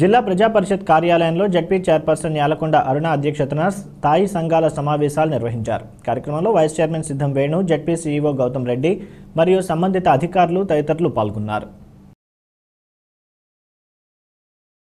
జిల్లా ప్రజాపరిషత్ కార్యాలయంలో ZP chairperson Yalakonda అరుణ అధ్యక్షతన స్థాయి సంఘాల సమావేశాలు నిర్వహించారు కార్యక్రమంలో vice chairman Siddham Venu ZP CEO Gautam Reddy మరియు సంబంధిత అధికారులు తదితరులు పాల్గొన్నారు